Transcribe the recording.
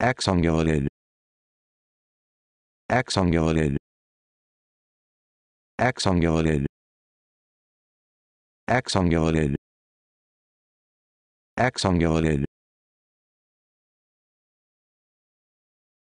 exungulated exungulated exungulated exungulated exungulated